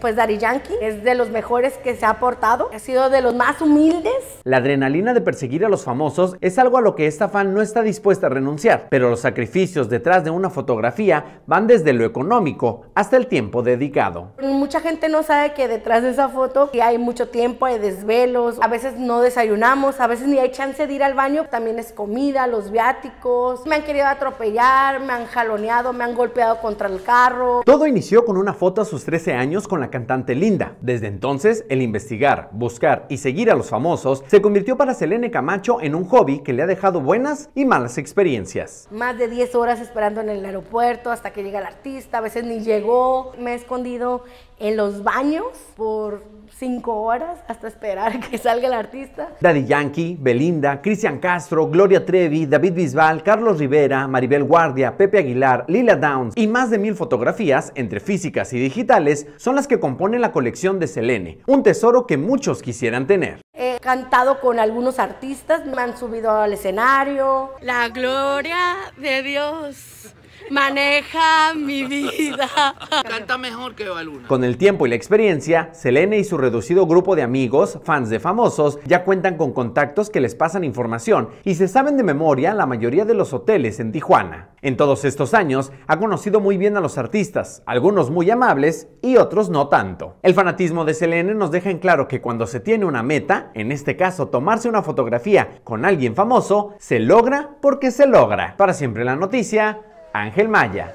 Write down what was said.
Pues Dari Yankee es de los mejores que se ha portado ha sido de los más humildes. La adrenalina de perseguir a los famosos es algo a lo que esta fan no está dispuesta a renunciar, pero los sacrificios detrás de una fotografía van desde lo económico hasta el tiempo dedicado. Pues mucha gente no sabe que detrás de esa foto hay mucho tiempo, hay desvelos, a veces no desayunamos, a veces ni hay chance de ir al baño, también es comida, los viáticos, me han querido atropellar, me han jaloneado, me han golpeado contra el carro. Todo inició con una foto a sus 13 años con la cantante Linda. Desde entonces, el investigar, buscar y seguir a los famosos se convirtió para Selene Camacho en un hobby que le ha dejado buenas y malas experiencias. Más de 10 horas esperando en el aeropuerto hasta que llega el artista, a veces ni llegó. Me he escondido en los baños por 5 horas hasta esperar que salga el artista. Daddy Yankee, Belinda, Cristian Castro, Gloria Trevi, David Bisbal, Carlos Rivera, Maribel Guardia, Pepe Aguilar, Lila Downs y más de mil fotografías entre físicas y digitales son las que componen la colección de Selene, un tesoro que muchos quisieran tener he cantado con algunos artistas, me han subido al escenario. La gloria de Dios maneja mi vida. Canta mejor que Baluna. Con el tiempo y la experiencia, Selene y su reducido grupo de amigos, fans de famosos, ya cuentan con contactos que les pasan información y se saben de memoria la mayoría de los hoteles en Tijuana. En todos estos años, ha conocido muy bien a los artistas, algunos muy amables y otros no tanto. El fanatismo de Selene nos deja en claro que cuando se tiene una meta, en este caso tomarse una fotografía con alguien famoso, se logra porque se logra. Para siempre la noticia, Ángel Maya.